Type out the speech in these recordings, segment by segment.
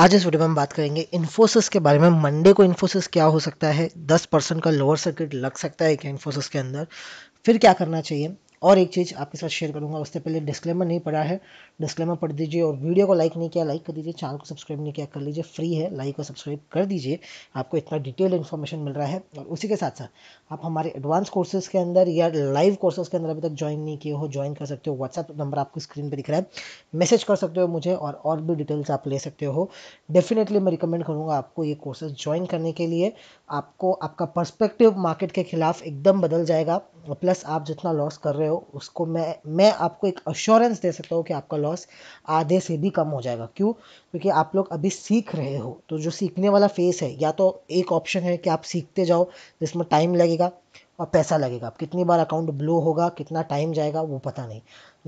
आज इस वीडियो में हम बात करेंगे इन्फोसिस के बारे में मंडे को इन्फोसिस क्या हो सकता है दस परसेंट का लोअर सर्किट लग सकता है क्या इन्फोसिस के अंदर फिर क्या करना चाहिए और एक चीज़ आपके साथ शेयर करूंगा उससे पहले डिस्क्लेमर नहीं पड़ा है डिस्क्लेमर पढ़ दीजिए और वीडियो को लाइक नहीं किया लाइक कर दीजिए चैनल को सब्सक्राइब नहीं किया कर लीजिए फ्री है लाइक और सब्सक्राइब कर दीजिए आपको इतना डिटेल इन्फॉर्मेशन मिल रहा है और उसी के साथ साथ आप हमारे एडवांस कोर्सेज के अंदर या लाइव कोर्सेज के अंदर अभी तक ज्वाइन नहीं किए हो ज्वाइन कर सकते हो व्हाट्सअप नंबर आपको स्क्रीन पर दिख रहा है मैसेज कर सकते हो मुझे और और भी डिटेल्स आप ले सकते हो डेफिनेटली मैं रिकमेंड करूँगा आपको ये कोर्सेज ज्वाइन करने के लिए आपको आपका पर्सपेक्टिव मार्केट के खिलाफ एकदम बदल जाएगा प्लस आप जितना लॉस कर रहे हो उसको मैं मैं आपको एक अश्योरेंस दे सकता हूँ कि आपका लॉस आधे से भी कम हो जाएगा क्यों क्योंकि आप लोग अभी सीख रहे हो तो जो सीखने वाला फेस है या तो एक ऑप्शन है कि आप सीखते जाओ जिसमें टाइम लगेगा और पैसा लगेगा कितनी बार अकाउंट ब्लो होगा कितना टाइम जाएगा वो पता नहीं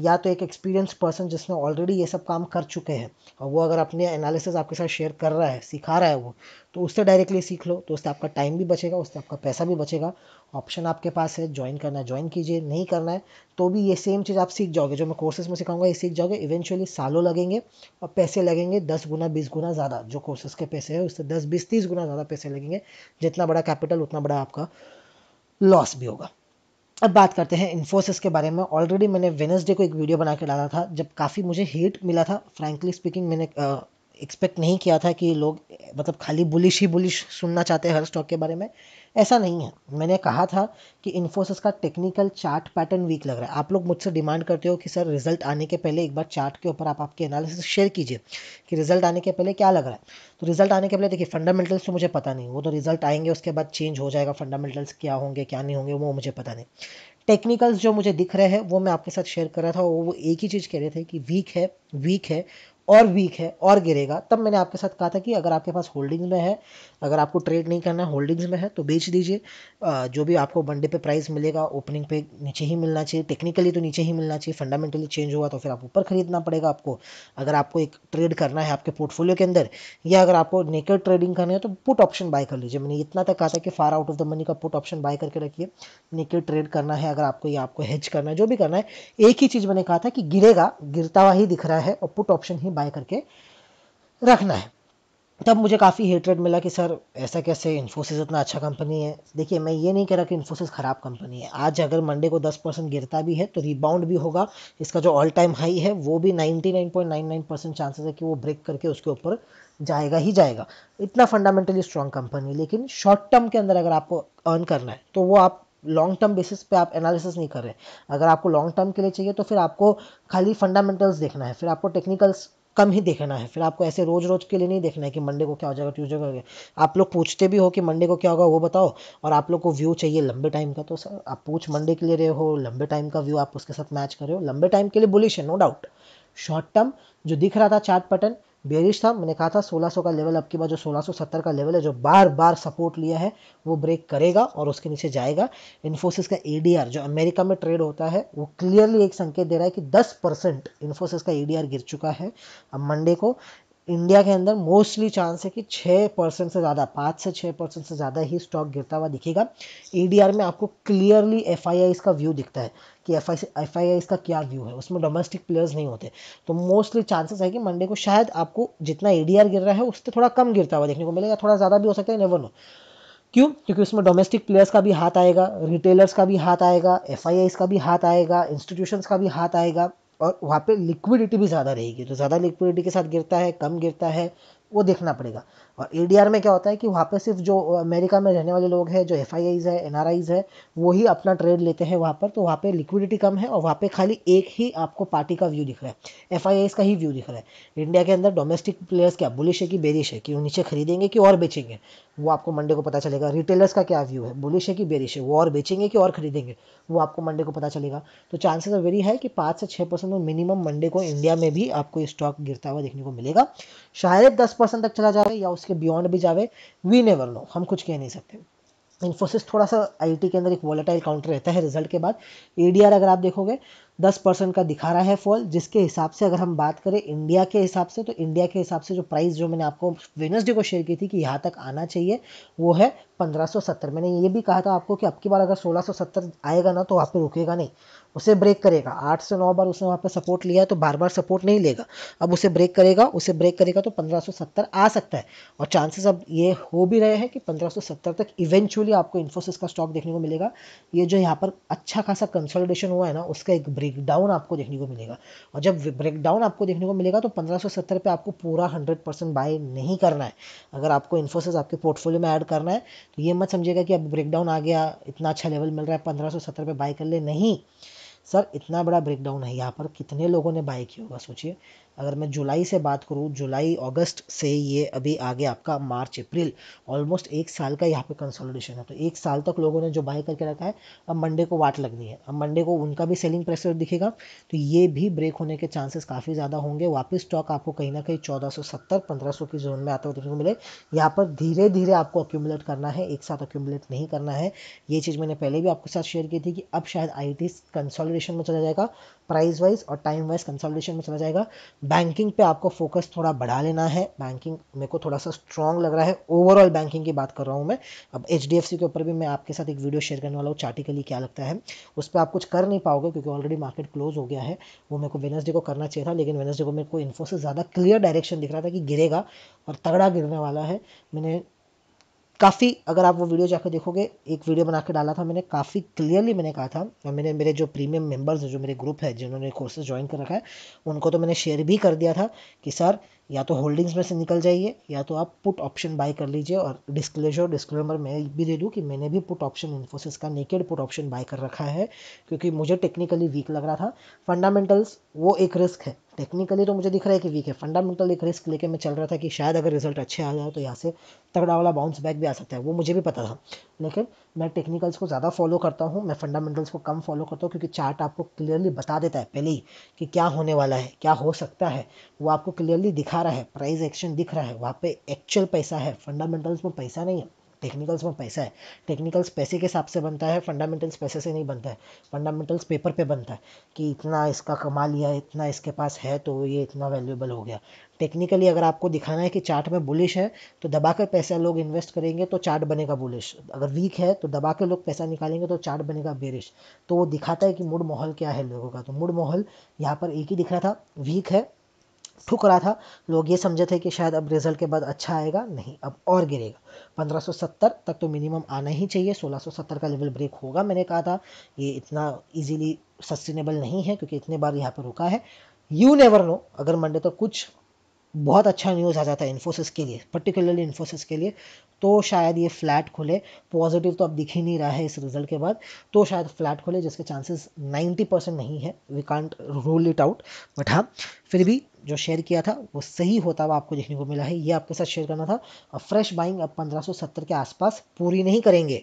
या तो एक एक्सपीरियंस पर्सन जिसने ऑलरेडी ये सब काम कर चुके हैं और वो अगर अपने एनालिसिस आपके साथ शेयर कर रहा है सिखा रहा है वो तो उससे डायरेक्टली सीख लो तो उससे आपका टाइम भी बचेगा उससे आपका पैसा भी बचेगा ऑप्शन आपके पास है ज्वाइन करना है ज्वाइन कीजिए नहीं करना है तो भी ये सेम चीज़ आप सीख जाओगे जो मैं कोर्सेज में सिखाऊंगा ये सीख जाओगे इवेंचुअली सालों लगेंगे और पैसे लगेंगे दस गुना बीस गुना ज़्यादा जो कोर्सेज के पैसे है उससे दस बीस तीस गुना ज़्यादा पैसे लगेंगे जितना बड़ा कैपिटल उतना बड़ा आपका लॉस भी होगा अब बात करते हैं इन्फोसिस के बारे में ऑलरेडी मैंने वेनसडे को एक वीडियो बना के डाला था जब काफ़ी मुझे हेट मिला था फ्रैंकली स्पीकिंग मैंने एक्सपेक्ट नहीं किया था कि लोग मतलब खाली बुलिश ही बुलिश सुनना चाहते हैं हर स्टॉक के बारे में ऐसा नहीं है मैंने कहा था कि इन्फोसिस का टेक्निकल चार्ट पैटर्न वीक लग रहा है आप लोग मुझसे डिमांड करते हो कि सर रिजल्ट आने के पहले एक बार चार्ट के ऊपर आप आपके एनालिसिस शेयर कीजिए कि रिजल्ट आने के पहले क्या लग रहा है तो रिजल्ट आने के पहले देखिए फंडामेंटल्स तो मुझे पता नहीं वो तो रिजल्ट आएंगे उसके बाद चेंज हो जाएगा फंडामेंटल्स क्या होंगे क्या नहीं होंगे वो मुझे पता नहीं टेक्निकल्स जो मुझे दिख रहे हैं वो मैं आपके साथ शेयर कर रहा था वो एक ही चीज़ कह रहे थे कि वीक है वीक है और वीक है और गिरेगा तब मैंने आपके साथ कहा था कि अगर आपके पास होल्डिंग्स में है अगर आपको ट्रेड नहीं करना है होल्डिंग्स में है तो बेच दीजिए जो भी आपको वनडे पे प्राइस मिलेगा ओपनिंग पे नीचे ही मिलना चाहिए टेक्निकली तो नीचे ही मिलना चाहिए फंडामेंटली चेंज हुआ तो फिर आप ऊपर खरीदना पड़ेगा आपको अगर आपको एक ट्रेड करना है आपके पोर्टफोलियो के अंदर या अगर आपको नेकेड ट्रेडिंग करनी है तो पुट ऑप्शन बाय कर लीजिए मैंने इतना तक कहा था कि far out of the money का पुट ऑप्शन बाय करके रखिए नेकेड ट्रेड करना है अगर आपको या आपको हेज करना है जो भी करना है एक ही चीज़ मैंने कहा था कि गिरेगा गिरता हुआ ही दिख रहा है और पुट ऑप्शन ही बाय करके रखना है तब मुझे काफ़ी हेटरेट मिला कि सर ऐसा कैसे इन्फोसिस इतना अच्छा कंपनी है देखिए मैं ये नहीं कह रहा कि इन्फोसिस ख़राब कंपनी है आज अगर मंडे को 10 परसेंट गिरता भी है तो रिबाउंड भी होगा इसका जो ऑल टाइम हाई है वो भी 99.99 परसेंट चांसेस है कि वो ब्रेक करके उसके ऊपर जाएगा ही जाएगा इतना फंडामेंटली स्ट्रॉन्ग कंपनी लेकिन शॉर्ट टर्म के अंदर अगर आपको अर्न करना है तो वो आप लॉन्ग टर्म बेसिस पे आप एनालिसिस नहीं कर रहे अगर आपको लॉन्ग टर्म के लिए चाहिए तो फिर आपको खाली फंडामेंटल्स देखना है फिर आपको टेक्निकल्स कम ही देखना है फिर आपको ऐसे रोज़ रोज़ के लिए नहीं देखना है कि मंडे को क्या हो जाएगा ट्यूजडे को जाएगा आप लोग पूछते भी हो कि मंडे को क्या होगा वो बताओ और आप लोग को व्यू चाहिए लंबे टाइम का तो सर आप पूछ मंडे के लिए रहे हो लंबे टाइम का व्यू आप उसके साथ मैच कर रहे हो लंबे टाइम के लिए बुलिश है नो डाउट शॉर्ट टर्म जो दिख रहा था चार्ट पैटर्न बेरिश था मैंने कहा था 1600 का लेवल अब की बार जो 1670 का लेवल है जो बार बार सपोर्ट लिया है वो ब्रेक करेगा और उसके नीचे जाएगा इन्फोसिस का एडीआर जो अमेरिका में ट्रेड होता है वो क्लियरली एक संकेत दे रहा है कि 10 परसेंट इन्फोसिस का एडीआर गिर चुका है अब मंडे को इंडिया के अंदर मोस्टली चांस है कि छः परसेंट से ज़्यादा पाँच से छः परसेंट से ज़्यादा ही स्टॉक गिरता हुआ दिखेगा ई में आपको क्लियरली एफ का व्यू दिखता है कि एफ आई आई का क्या व्यू है उसमें डोमेस्टिक प्लेयर्स नहीं होते तो मोस्टली चांसेस है कि मंडे को शायद आपको जितना ए गिर रहा है उससे थोड़ा कम गिरता हुआ देखने को मिलेगा थोड़ा ज़्यादा भी हो सकता है नेवर नो क्यों क्योंकि उसमें डोमेस्टिक प्लेयर्स का भी हाथ आएगा रिटेलर्स का भी हाथ आएगा एफ का भी हाथ आएगा इंस्टीट्यूशंस का भी हाथ आएगा और वहाँ पे लिक्विडिटी भी ज़्यादा रहेगी तो ज़्यादा लिक्विडिटी के साथ गिरता है कम गिरता है वो देखना पड़ेगा और ए में क्या होता है कि वहाँ पे सिर्फ जो अमेरिका में रहने वाले लोग हैं जो एफ आई है एन आर है वो ही अपना ट्रेड लेते हैं वहाँ पर तो वहाँ पे लिक्विडिटी कम है और वहाँ पे खाली एक ही आपको पार्टी का व्यू दिख रहा है एफ का ही व्यू दिख रहा है इंडिया के अंदर डोमेस्टिक प्लेयर्स क्या बुलिश है कि बेरिश है कि वो नीचे खरीदेंगे कि और बेचेंगे वो आपको मंडे को पता चलेगा रिटेलर्स का क्या व्यू है बुलिश है कि बेरिश है वो और बेचेंगे कि और खरीदेंगे वो आपको मंडे को पता चलेगा तो चांसेस आर वेरी है कि पाँच से छः परसेंट मिनिमम मंडे को इंडिया में भी आपको स्टॉक गिरता हुआ देखने को मिलेगा शायद दस परसेंट तक चला जाए या उसके बियॉन्ड भी जावे वी नेवर नो हम कुछ कह नहीं सकते इन्फोसिस थोड़ा सा आई के अंदर एक वॉलेटाइल काउंटर रहता है रिजल्ट के बाद एडीआर अगर आप देखोगे दस परसेंट का दिखा रहा है फॉल जिसके हिसाब से अगर हम बात करें इंडिया के हिसाब से तो इंडिया के हिसाब से जो प्राइस जो मैंने आपको वेनसडे को शेयर की थी कि यहाँ तक आना चाहिए वो है 1570 मैंने ये भी कहा था आपको कि अब की बार अगर 1670 आएगा ना तो वहाँ पे रुकेगा नहीं उसे ब्रेक करेगा आठ से नौ बार उसने वहाँ पर सपोर्ट लिया है तो बार बार सपोर्ट नहीं लेगा अब उसे ब्रेक करेगा उसे ब्रेक करेगा तो पंद्रह आ सकता है और चांसेस अब ये हो भी रहे हैं कि पंद्रह तक इवेंचुअली आपको इन्फोसिस का स्टॉक देखने को मिलेगा ये जो यहाँ पर अच्छा खासा कंसल्टेशन हुआ है ना उसका एक ब्रेक ब्रेकडाउन आपको देखने को मिलेगा और जब ब्रेकडाउन आपको देखने को मिलेगा तो 1570 पे आपको पूरा 100 परसेंट बाय नहीं करना है अगर आपको इन्फोसिस आपके पोर्टफोलियो में ऐड करना है तो ये मत समझेगा कि अब ब्रेकडाउन आ गया इतना अच्छा लेवल मिल रहा है पंद्रह पे बाय कर ले नहीं सर इतना बड़ा ब्रेकडाउन है यहाँ पर कितने लोगों ने बाय किया होगा सोचिए अगर मैं जुलाई से बात करूँ जुलाई अगस्त से ये अभी आगे आपका मार्च अप्रैल ऑलमोस्ट एक साल का यहाँ पे कंसोलिडेशन है तो एक साल तक लोगों ने जो बाय करके रखा है अब मंडे को वाट लगनी है अब मंडे को उनका भी सेलिंग प्रेशर दिखेगा तो ये भी ब्रेक होने के चांसेस काफ़ी ज़्यादा होंगे वापस स्टॉक आपको कहीं ना कहीं चौदह सौ सत्तर पंद्रह सौ की जोन में आता हुआ देखने को मिले यहाँ पर धीरे धीरे आपको अक्यूमुलेट करना है एक साथ अक्यूमुलेट नहीं करना है ये चीज़ मैंने पहले भी आपके साथ शेयर की थी कि अब शायद आई टी में चला जाएगा प्राइस वाइज और टाइम वाइज कंसोलिडेशन में चला जाएगा बैंकिंग पे आपको फोकस थोड़ा बढ़ा लेना है बैंकिंग मेरे को थोड़ा सा स्ट्रॉन्ग लग रहा है ओवरऑल बैंकिंग की बात कर रहा हूँ मैं अब एच के ऊपर भी मैं आपके साथ एक वीडियो शेयर करने वाला हूँ चार्टिकली क्या लगता है उस पर आप कुछ कर नहीं पाओगे क्योंकि ऑलरेडी मार्केट क्लोज हो गया है वो मेरे को वेनसडे को करना चाहिए था लेकिन वेनसडे को मेरे को इन्फोसिस ज़्यादा क्लियर डायरेक्शन दिख रहा था कि गिरेगा और तगड़ा गिरने वाला है मैंने काफ़ी अगर आप वो वीडियो जाकर देखोगे एक वीडियो बना के डाला था मैंने काफ़ी क्लियरली मैंने कहा था और मैंने मेरे जो प्रीमियम मेंबर्स हैं जो मेरे ग्रुप है जिन्होंने कोर्सेज ज्वाइन कर रखा है उनको तो मैंने शेयर भी कर दिया था कि सर या तो होल्डिंग्स में से निकल जाइए या तो आप पुट ऑप्शन बाय कर लीजिए और डिस्क्लेजर डिस्क्लेमर मैं भी दे दूँ कि मैंने भी पुट ऑप्शन इन्फोसिस का नेकेड पुट ऑप्शन बाय कर रखा है क्योंकि मुझे टेक्निकली वीक लग रहा था फंडामेंटल्स वो एक रिस्क है टेक्निकली तो मुझे दिख रहा है कि वीक है फंडामेंटल दिख रहा है लेके मैं चल रहा था कि शायद अगर रिजल्ट अच्छे आ जाए तो यहाँ से तगड़ा वाला बाउंस बैक भी आ सकता है वो मुझे भी पता था लेकिन मैं टेक्निकल्स को ज़्यादा फॉलो करता हूँ मैं फंडामेंटल्स को कम फॉलो करता हूँ क्योंकि चार्ट आपको क्लियरली बता देता है पहले ही कि क्या होने वाला है क्या हो सकता है वो आपको क्लियरली दिखा रहा है प्राइस एक्शन दिख रहा है वहाँ पर एक्चुअल पैसा है फंडामेंटल्स में पैसा नहीं है टेक्निकल्स में पैसा है टेक्निकल्स पैसे के हिसाब से बनता है फंडामेंटल्स पैसे से नहीं बनता है फंडामेंटल्स पेपर पे बनता है कि इतना इसका कमा लिया इतना इसके पास है तो ये इतना वैल्यूएबल हो गया टेक्निकली अगर आपको दिखाना है कि चार्ट में बुलिश है तो दबा कर पैसा लोग इन्वेस्ट करेंगे तो चार्ट बनेगा बुलिश अगर वीक है तो दबा कर लोग पैसा निकालेंगे तो चार्ट बनेगा बेरिश तो वो दिखाता है कि मूड माहौल क्या है लोगों का तो मूड माहौल यहाँ पर एक ही दिख रहा था वीक है ठुक रहा था लोग ये समझे थे कि शायद अब रिजल्ट के बाद अच्छा आएगा नहीं अब और गिरेगा 1570 तक तो मिनिमम आना ही चाहिए 1670 का लेवल ब्रेक होगा मैंने कहा था ये इतना इजीली सस्टेनेबल नहीं है क्योंकि इतने बार यहाँ पर रुका है यू नेवर नो अगर मंडे तो कुछ बहुत अच्छा न्यूज़ आ जाता है इन्फोसिस के लिए पर्टिकुलरली इन्फोसिस के लिए तो शायद ये फ्लैट खुले पॉजिटिव तो अब दिख ही नहीं रहा है इस रिजल्ट के बाद तो शायद फ्लैट खुले जिसके चांसेस 90 परसेंट नहीं है we can't rule it out but हाँ फिर भी जो शेयर किया था वो सही होता हुआ आपको देखने को मिला है ये आपके साथ शेयर करना था और फ्रेश बाइंग अब 1570 के आसपास पूरी नहीं करेंगे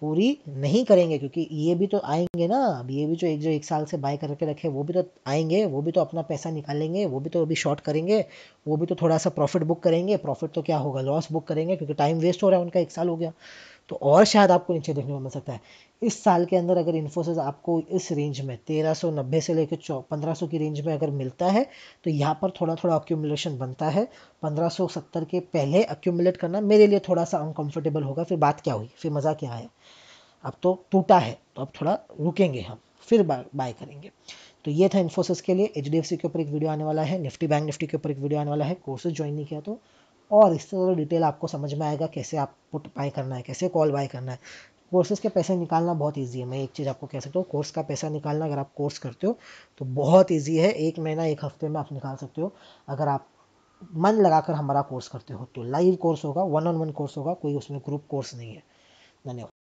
पूरी नहीं करेंगे क्योंकि ये भी तो आएंगे ना अब ये भी जो एक जो एक साल से बाय करके रखे वो भी तो आएंगे वो भी तो अपना पैसा निकालेंगे वो भी तो अभी शॉर्ट करेंगे वो भी तो थोड़ा सा प्रॉफिट बुक करेंगे प्रॉफिट तो क्या होगा लॉस बुक करेंगे क्योंकि टाइम वेस्ट हो रहा है उनका एक साल हो गया तो और शायद आपको नीचे देखने को मिल सकता है इस साल के अंदर अगर इन्फोसिस आपको इस रेंज में 1390 से लेकर चौ पंद्रह की रेंज में अगर मिलता है तो यहाँ पर थोड़ा थोड़ा अक्यूमुलेशन बनता है 1570 के पहले अक्यूमुलेट करना मेरे लिए थोड़ा सा अनकम्फर्टेबल होगा फिर बात क्या हुई फिर मज़ा क्या आया अब तो टूटा है तो अब थोड़ा रुकेंगे हम फिर बाय करेंगे तो ये था इन्फोसिस के लिए एच के ऊपर एक वीडियो आने वाला है निफ्टी बैंक निफ्टी के ऊपर एक वीडियो आने वाला है कोर्सेज ज्वाइन नहीं किया तो और इससे ज़्यादा डिटेल आपको समझ में आएगा कैसे आप पुट बाय करना है कैसे कॉल बाय करना है कोर्सेज़ के पैसे निकालना बहुत ईजी है मैं एक चीज़ आपको कह सकता हूँ कोर्स का पैसा निकालना अगर आप कोर्स करते हो तो बहुत ईजी है एक महीना एक हफ्ते में आप निकाल सकते हो अगर आप मन लगाकर हमारा कोर्स करते हो तो लाइव कोर्स होगा वन ऑन वन कोर्स होगा कोई उसमें ग्रुप कोर्स नहीं है धन्यवाद